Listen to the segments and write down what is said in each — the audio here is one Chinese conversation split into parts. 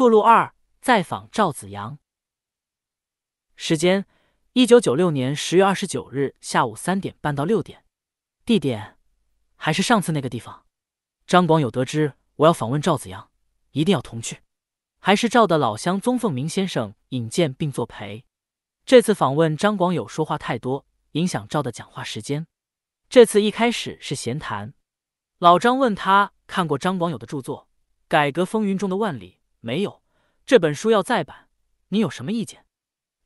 附录二：再访赵子阳。时间：一九九六年十月二十九日下午三点半到六点。地点：还是上次那个地方。张广友得知我要访问赵子阳，一定要同去，还是赵的老乡宗凤鸣先生引荐并作陪。这次访问，张广友说话太多，影响赵的讲话时间。这次一开始是闲谈，老张问他看过张广友的著作《改革风云》中的万里。没有这本书要再版，你有什么意见？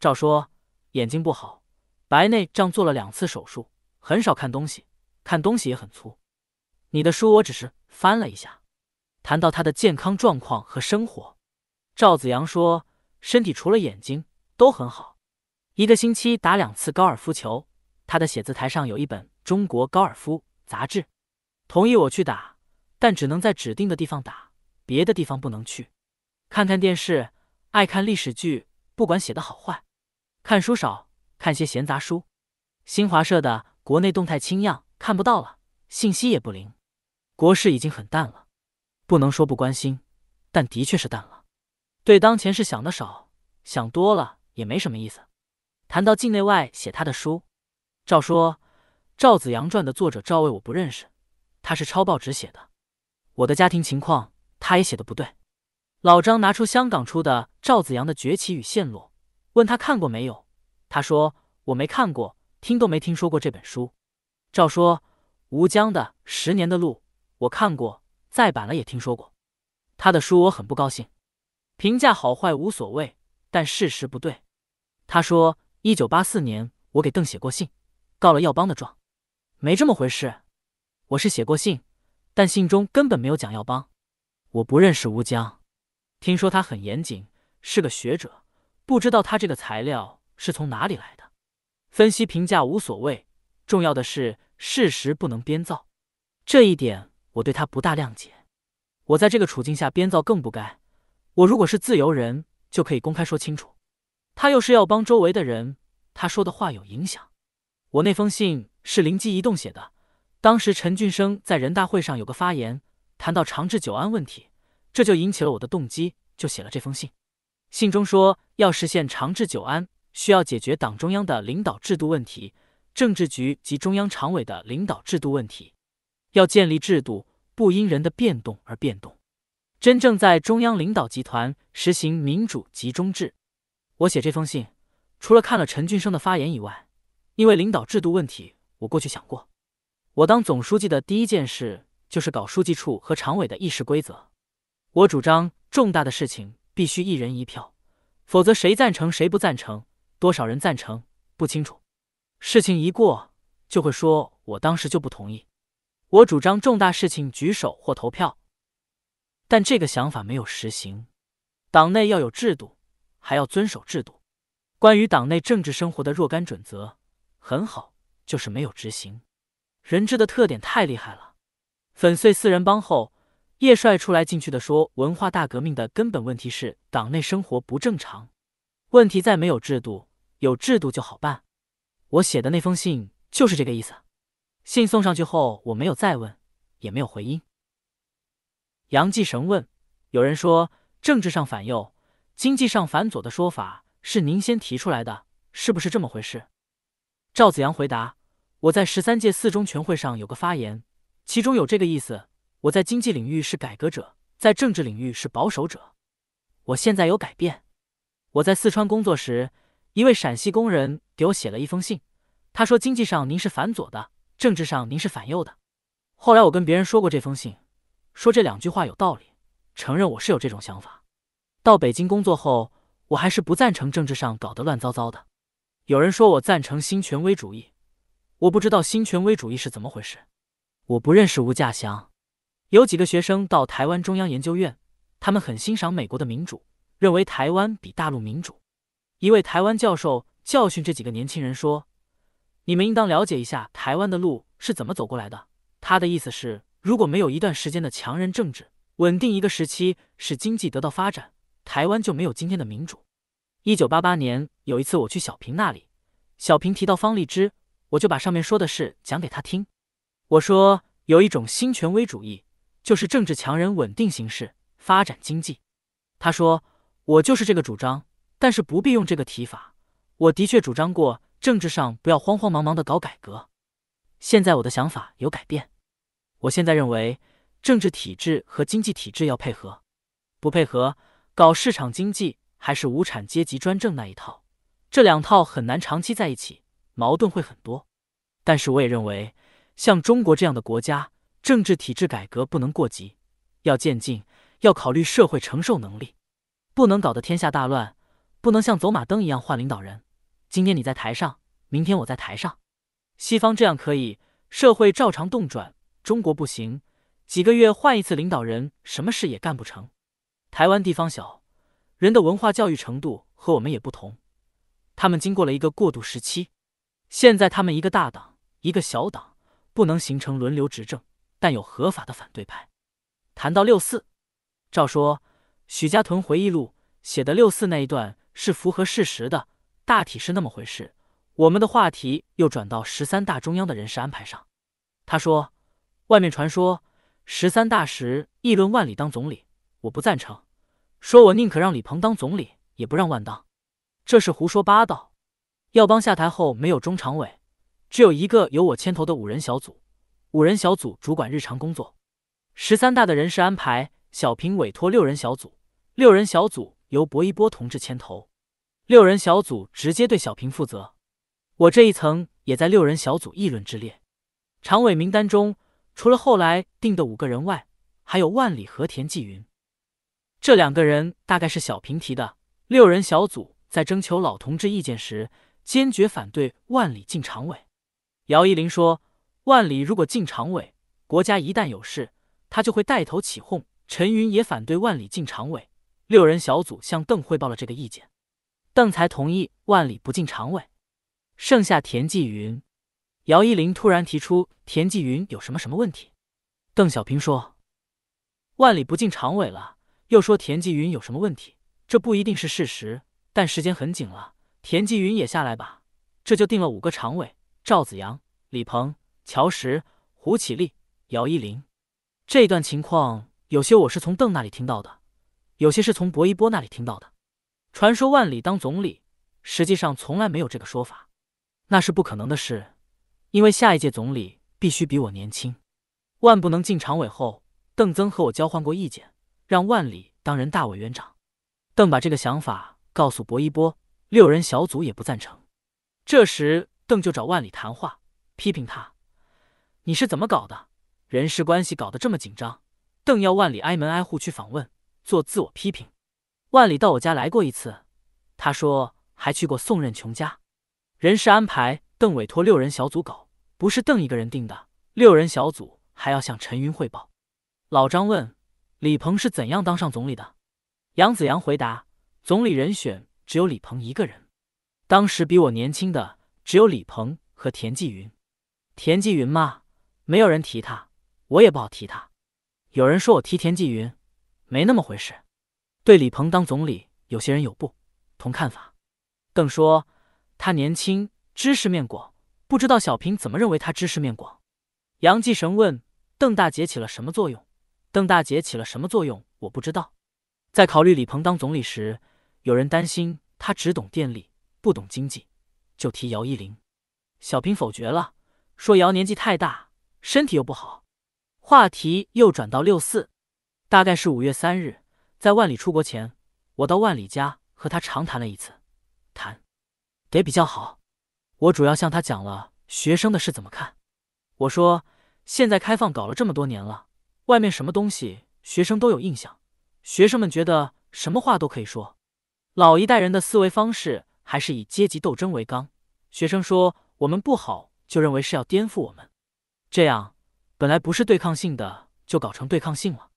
赵说眼睛不好，白内障做了两次手术，很少看东西，看东西也很粗。你的书我只是翻了一下。谈到他的健康状况和生活，赵子阳说身体除了眼睛都很好，一个星期打两次高尔夫球。他的写字台上有一本《中国高尔夫》杂志，同意我去打，但只能在指定的地方打，别的地方不能去。看看电视，爱看历史剧，不管写的好坏。看书少，看些闲杂书。新华社的国内动态清样看不到了，信息也不灵。国事已经很淡了，不能说不关心，但的确是淡了。对当前事想的少，想多了也没什么意思。谈到境内外写他的书，赵说《赵子阳传》的作者赵魏我不认识，他是抄报纸写的。我的家庭情况，他也写的不对。老张拿出香港出的《赵子阳的崛起与陷落》，问他看过没有。他说：“我没看过，听都没听说过这本书。”赵说：“吴江的《十年的路》我看过，再版了也听说过。”他的书我很不高兴，评价好坏无所谓，但事实不对。他说：“一九八四年我给邓写过信，告了耀邦的状，没这么回事。我是写过信，但信中根本没有讲耀邦，我不认识吴江。”听说他很严谨，是个学者，不知道他这个材料是从哪里来的。分析评价无所谓，重要的是事实不能编造。这一点我对他不大谅解。我在这个处境下编造更不该。我如果是自由人，就可以公开说清楚。他又是要帮周围的人，他说的话有影响。我那封信是灵机一动写的，当时陈俊生在人大会上有个发言，谈到长治久安问题。这就引起了我的动机，就写了这封信。信中说，要实现长治久安，需要解决党中央的领导制度问题、政治局及中央常委的领导制度问题。要建立制度，不因人的变动而变动，真正在中央领导集团实行民主集中制。我写这封信，除了看了陈俊生的发言以外，因为领导制度问题，我过去想过。我当总书记的第一件事就是搞书记处和常委的议事规则。我主张重大的事情必须一人一票，否则谁赞成谁不赞成，多少人赞成不清楚。事情一过就会说我当时就不同意。我主张重大事情举手或投票，但这个想法没有实行。党内要有制度，还要遵守制度。关于党内政治生活的若干准则很好，就是没有执行。人质的特点太厉害了。粉碎四人帮后。叶帅出来进去的说：“文化大革命的根本问题是党内生活不正常，问题在没有制度，有制度就好办。我写的那封信就是这个意思。信送上去后，我没有再问，也没有回音。”杨继绳问：“有人说政治上反右，经济上反左的说法是您先提出来的，是不是这么回事？”赵子阳回答：“我在十三届四中全会上有个发言，其中有这个意思。”我在经济领域是改革者，在政治领域是保守者。我现在有改变。我在四川工作时，一位陕西工人给我写了一封信，他说：“经济上您是反左的，政治上您是反右的。”后来我跟别人说过这封信，说这两句话有道理，承认我是有这种想法。到北京工作后，我还是不赞成政治上搞得乱糟糟的。有人说我赞成新权威主义，我不知道新权威主义是怎么回事。我不认识吴稼祥。有几个学生到台湾中央研究院，他们很欣赏美国的民主，认为台湾比大陆民主。一位台湾教授教训这几个年轻人说：“你们应当了解一下台湾的路是怎么走过来的。”他的意思是，如果没有一段时间的强人政治，稳定一个时期，使经济得到发展，台湾就没有今天的民主。一九八八年有一次我去小平那里，小平提到方荔之，我就把上面说的事讲给他听。我说有一种新权威主义。就是政治强人稳定形势，发展经济。他说：“我就是这个主张，但是不必用这个提法。我的确主张过政治上不要慌慌忙忙的搞改革。现在我的想法有改变。我现在认为政治体制和经济体制要配合，不配合，搞市场经济还是无产阶级专政那一套，这两套很难长期在一起，矛盾会很多。但是我也认为，像中国这样的国家。”政治体制改革不能过急，要渐进，要考虑社会承受能力，不能搞得天下大乱，不能像走马灯一样换领导人。今天你在台上，明天我在台上，西方这样可以，社会照常动转；中国不行，几个月换一次领导人，什么事也干不成。台湾地方小，人的文化教育程度和我们也不同，他们经过了一个过渡时期，现在他们一个大党一个小党，不能形成轮流执政。但有合法的反对派。谈到六四，照说许家屯回忆录写的六四那一段是符合事实的，大体是那么回事。我们的话题又转到十三大中央的人事安排上。他说，外面传说十三大时议论万里当总理，我不赞成，说我宁可让李鹏当总理，也不让万当。这是胡说八道。耀邦下台后没有中常委，只有一个由我牵头的五人小组。五人小组主管日常工作，十三大的人事安排，小平委托六人小组。六人小组由薄一波同志牵头，六人小组直接对小平负责。我这一层也在六人小组议论之列。常委名单中，除了后来定的五个人外，还有万里和田纪云这两个人，大概是小平提的。六人小组在征求老同志意见时，坚决反对万里进常委。姚依林说。万里如果进常委，国家一旦有事，他就会带头起哄。陈云也反对万里进常委。六人小组向邓汇报了这个意见，邓才同意万里不进常委。剩下田纪云、姚依林突然提出田纪云有什么什么问题。邓小平说：“万里不进常委了。”又说田纪云有什么问题？这不一定是事实，但时间很紧了。田纪云也下来吧，这就定了五个常委：赵子阳、李鹏。乔石、胡启立、姚依林，这一段情况，有些我是从邓那里听到的，有些是从薄一波那里听到的。传说万里当总理，实际上从来没有这个说法，那是不可能的事，因为下一届总理必须比我年轻，万不能进常委。后，邓曾和我交换过意见，让万里当人大委员长。邓把这个想法告诉薄一波，六人小组也不赞成。这时，邓就找万里谈话，批评他。你是怎么搞的？人事关系搞得这么紧张，邓要万里挨门挨户去访问做自我批评。万里到我家来过一次，他说还去过宋任穷家。人事安排邓委托六人小组搞，不是邓一个人定的，六人小组还要向陈云汇报。老张问李鹏是怎样当上总理的？杨子阳回答：总理人选只有李鹏一个人，当时比我年轻的只有李鹏和田纪云。田纪云嘛？没有人提他，我也不好提他。有人说我提田纪云，没那么回事。对李鹏当总理，有些人有不同看法。邓说他年轻，知识面广，不知道小平怎么认为他知识面广。杨继绳问邓大姐起了什么作用？邓大姐起了什么作用？我不知道。在考虑李鹏当总理时，有人担心他只懂电力，不懂经济，就提姚依林。小平否决了，说姚年纪太大。身体又不好，话题又转到六四。大概是五月三日，在万里出国前，我到万里家和他长谈了一次，谈得比较好。我主要向他讲了学生的事怎么看。我说，现在开放搞了这么多年了，外面什么东西学生都有印象，学生们觉得什么话都可以说。老一代人的思维方式还是以阶级斗争为纲。学生说我们不好，就认为是要颠覆我们。这样，本来不是对抗性的，就搞成对抗性了。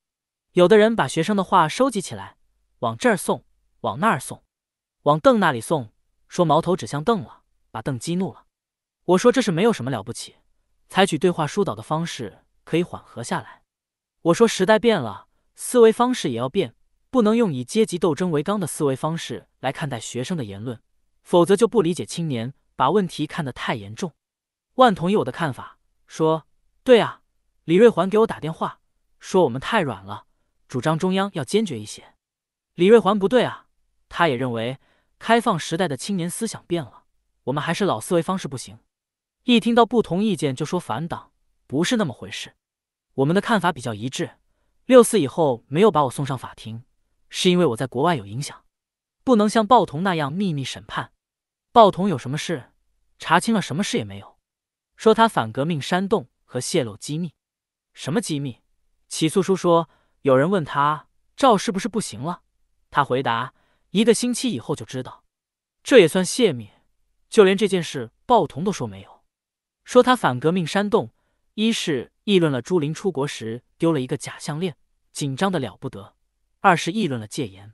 有的人把学生的话收集起来，往这儿送，往那儿送，往邓那里送，说矛头指向邓了，把邓激怒了。我说这是没有什么了不起，采取对话疏导的方式可以缓和下来。我说时代变了，思维方式也要变，不能用以阶级斗争为纲的思维方式来看待学生的言论，否则就不理解青年，把问题看得太严重。万同意我的看法，说。对啊，李瑞环给我打电话说我们太软了，主张中央要坚决一些。李瑞环不对啊，他也认为开放时代的青年思想变了，我们还是老思维方式不行。一听到不同意见就说反党，不是那么回事。我们的看法比较一致。六四以后没有把我送上法庭，是因为我在国外有影响，不能像报童那样秘密审判。报童有什么事，查清了什么事也没有，说他反革命煽动。和泄露机密，什么机密？起诉书说，有人问他赵是不是不行了，他回答一个星期以后就知道，这也算泄密。就连这件事，报童都说没有，说他反革命煽动，一是议论了朱琳出国时丢了一个假项链，紧张的了不得；二是议论了戒严，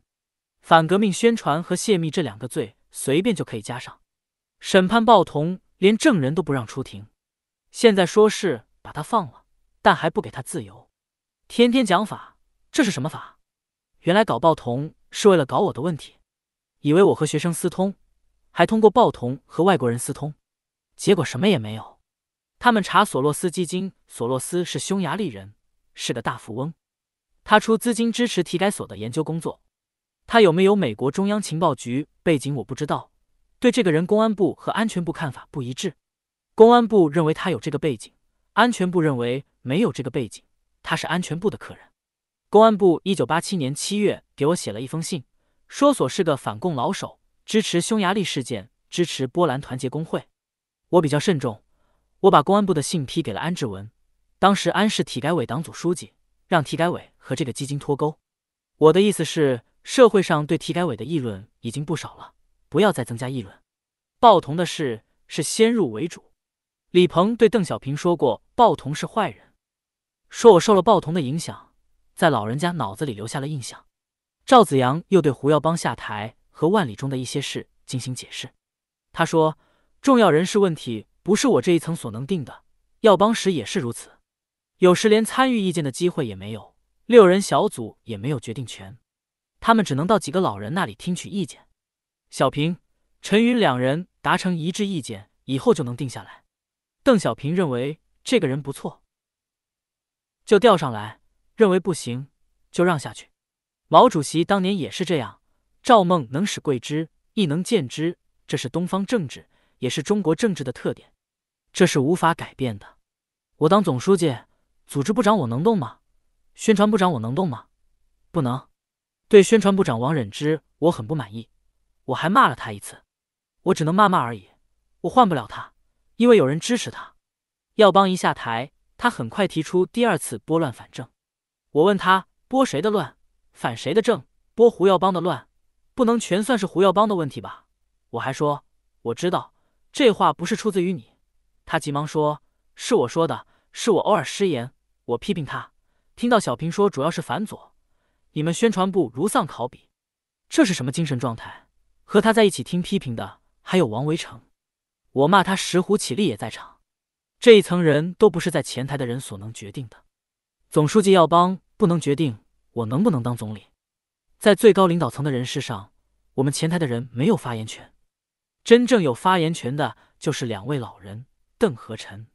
反革命宣传和泄密这两个罪，随便就可以加上。审判报童，连证人都不让出庭。现在说是把他放了，但还不给他自由，天天讲法，这是什么法？原来搞报童是为了搞我的问题，以为我和学生私通，还通过报童和外国人私通，结果什么也没有。他们查索洛斯基金，索洛斯是匈牙利人，是个大富翁，他出资金支持体改所的研究工作。他有没有美国中央情报局背景我不知道，对这个人，公安部和安全部看法不一致。公安部认为他有这个背景，安全部认为没有这个背景，他是安全部的客人。公安部一九八七年七月给我写了一封信，说所是个反共老手，支持匈牙利事件，支持波兰团结工会。我比较慎重，我把公安部的信批给了安志文，当时安是体改委党组书记，让体改委和这个基金脱钩。我的意思是，社会上对体改委的议论已经不少了，不要再增加议论。报童的事是先入为主。李鹏对邓小平说过：“鲍同是坏人，说我受了鲍同的影响，在老人家脑子里留下了印象。”赵子阳又对胡耀邦下台和万里中的一些事进行解释。他说：“重要人事问题不是我这一层所能定的，耀邦时也是如此，有时连参与意见的机会也没有，六人小组也没有决定权，他们只能到几个老人那里听取意见。”小平、陈云两人达成一致意见以后，就能定下来。邓小平认为这个人不错，就调上来；认为不行就让下去。毛主席当年也是这样，赵孟能使桂枝，亦能见之。这是东方政治，也是中国政治的特点，这是无法改变的。我当总书记，组织部长我能动吗？宣传部长我能动吗？不能。对宣传部长王忍之，我很不满意，我还骂了他一次。我只能骂骂而已，我换不了他。因为有人支持他，要帮一下台，他很快提出第二次拨乱反正。我问他拨谁的乱，反谁的政？拨胡耀邦的乱，不能全算是胡耀邦的问题吧？我还说我知道，这话不是出自于你。他急忙说，是我说的，是我偶尔失言。我批评他，听到小平说主要是反左，你们宣传部如丧考妣，这是什么精神状态？和他在一起听批评的还有王维成。我骂他石虎起立也在场，这一层人都不是在前台的人所能决定的。总书记要帮，不能决定我能不能当总理。在最高领导层的人事上，我们前台的人没有发言权。真正有发言权的就是两位老人邓和陈，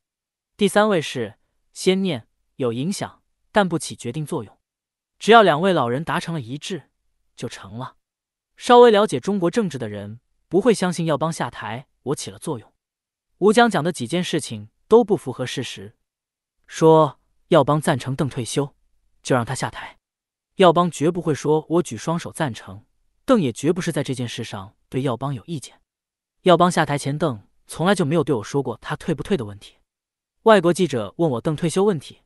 第三位是先念，有影响但不起决定作用。只要两位老人达成了一致，就成了。稍微了解中国政治的人不会相信要帮下台。我起了作用。吴江讲的几件事情都不符合事实。说耀邦赞成邓退休，就让他下台。耀邦绝不会说我举双手赞成邓，也绝不是在这件事上对耀邦有意见。耀邦下台前，邓从来就没有对我说过他退不退的问题。外国记者问我邓退休问题，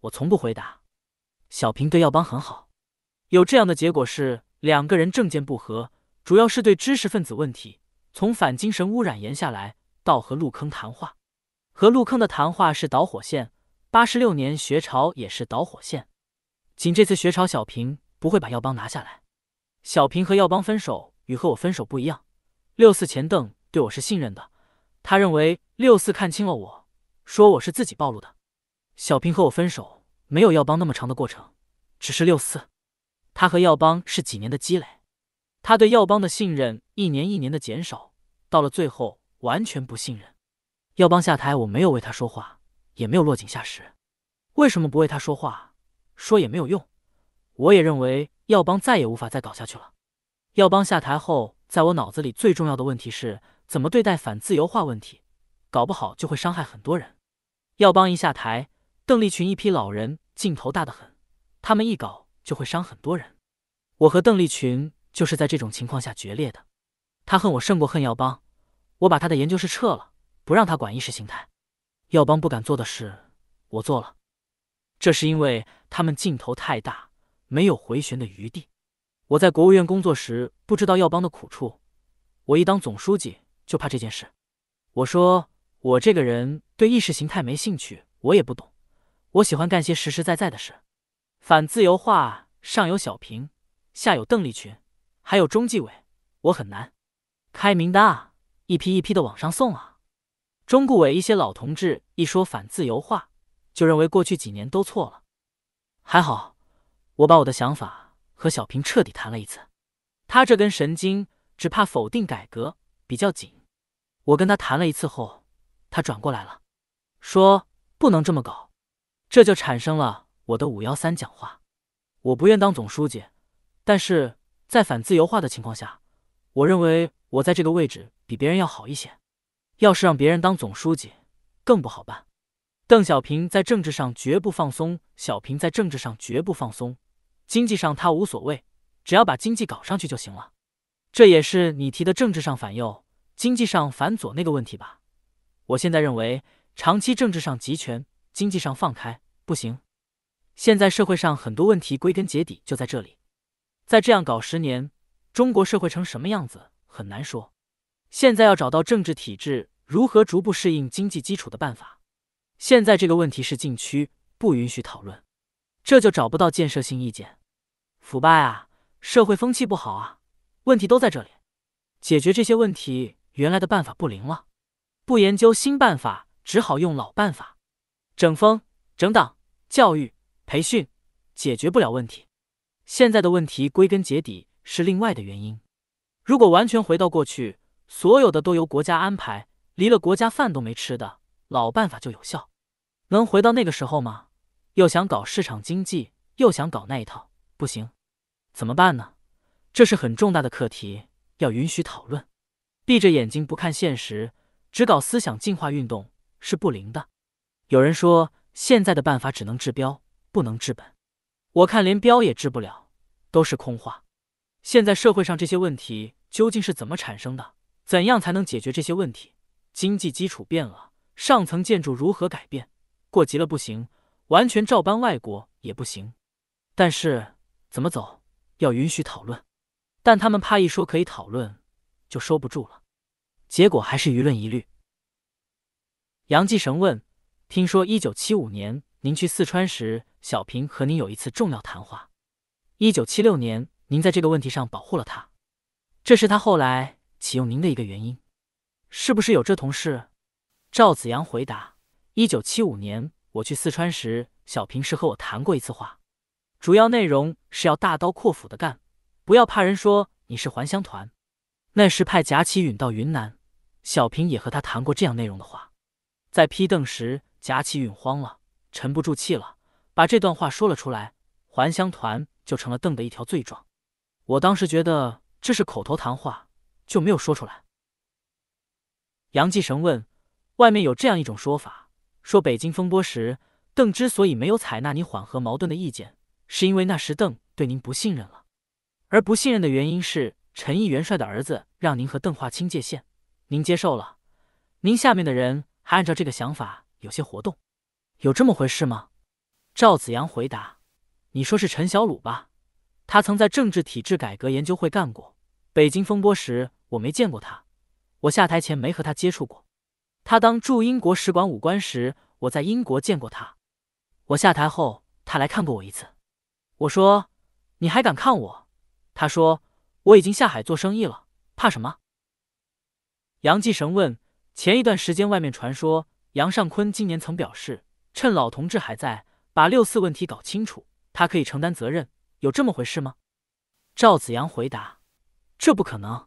我从不回答。小平对耀邦很好，有这样的结果是两个人政见不合，主要是对知识分子问题。从反精神污染延下来，到和陆坑谈话，和陆坑的谈话是导火线，八十六年学潮也是导火线。仅这次学潮，小平不会把耀邦拿下来。小平和耀邦分手与和我分手不一样。六四前邓对我是信任的，他认为六四看清了我，说我是自己暴露的。小平和我分手没有耀邦那么长的过程，只是六四，他和耀邦是几年的积累。他对耀邦的信任一年一年的减少，到了最后完全不信任。耀邦下台，我没有为他说话，也没有落井下石。为什么不为他说话？说也没有用。我也认为耀邦再也无法再搞下去了。耀邦下台后，在我脑子里最重要的问题是怎么对待反自由化问题，搞不好就会伤害很多人。耀邦一下台，邓丽群一批老人劲头大得很，他们一搞就会伤很多人。我和邓丽群。就是在这种情况下决裂的，他恨我胜过恨耀邦，我把他的研究室撤了，不让他管意识形态。耀邦不敢做的事，我做了，这是因为他们劲头太大，没有回旋的余地。我在国务院工作时，不知道耀邦的苦处，我一当总书记就怕这件事。我说我这个人对意识形态没兴趣，我也不懂，我喜欢干些实实在在的事。反自由化上有小平，下有邓丽群。还有中纪委，我很难开名单啊，一批一批的往上送啊。中顾委一些老同志一说反自由化，就认为过去几年都错了。还好，我把我的想法和小平彻底谈了一次，他这根神经只怕否定改革比较紧。我跟他谈了一次后，他转过来了，说不能这么搞，这就产生了我的五幺三讲话。我不愿当总书记，但是。在反自由化的情况下，我认为我在这个位置比别人要好一些。要是让别人当总书记，更不好办。邓小平在政治上绝不放松，小平在政治上绝不放松。经济上他无所谓，只要把经济搞上去就行了。这也是你提的“政治上反右，经济上反左”那个问题吧？我现在认为，长期政治上集权，经济上放开不行。现在社会上很多问题，归根结底就在这里。再这样搞十年，中国社会成什么样子很难说。现在要找到政治体制如何逐步适应经济基础的办法。现在这个问题是禁区，不允许讨论，这就找不到建设性意见。腐败啊，社会风气不好啊，问题都在这里。解决这些问题，原来的办法不灵了，不研究新办法，只好用老办法。整风、整党、教育培训，解决不了问题。现在的问题归根结底是另外的原因。如果完全回到过去，所有的都由国家安排，离了国家饭都没吃的，老办法就有效。能回到那个时候吗？又想搞市场经济，又想搞那一套，不行。怎么办呢？这是很重大的课题，要允许讨论。闭着眼睛不看现实，只搞思想进化运动是不灵的。有人说，现在的办法只能治标，不能治本。我看连标也治不了，都是空话。现在社会上这些问题究竟是怎么产生的？怎样才能解决这些问题？经济基础变了，上层建筑如何改变？过急了不行，完全照搬外国也不行。但是怎么走，要允许讨论，但他们怕一说可以讨论，就收不住了，结果还是舆论疑虑。杨继绳问：“听说一九七五年？”您去四川时，小平和您有一次重要谈话。一九七六年，您在这个问题上保护了他，这是他后来启用您的一个原因。是不是有这同事？赵子阳回答：一九七五年我去四川时，小平是和我谈过一次话，主要内容是要大刀阔斧的干，不要怕人说你是还乡团。那时派贾启允到云南，小平也和他谈过这样内容的话。在批邓时，贾启允慌了。沉不住气了，把这段话说了出来，还乡团就成了邓的一条罪状。我当时觉得这是口头谈话，就没有说出来。杨继绳问：外面有这样一种说法，说北京风波时，邓之所以没有采纳你缓和矛盾的意见，是因为那时邓对您不信任了，而不信任的原因是陈毅元帅的儿子让您和邓划清界限，您接受了，您下面的人还按照这个想法有些活动。有这么回事吗？赵子阳回答：“你说是陈小鲁吧？他曾在政治体制改革研究会干过。北京风波时我没见过他，我下台前没和他接触过。他当驻英国使馆武官时，我在英国见过他。我下台后，他来看过我一次。我说：你还敢看我？他说：我已经下海做生意了，怕什么？杨继绳问：前一段时间外面传说，杨尚坤今年曾表示。”趁老同志还在，把六四问题搞清楚，他可以承担责任。有这么回事吗？赵子阳回答：“这不可能。”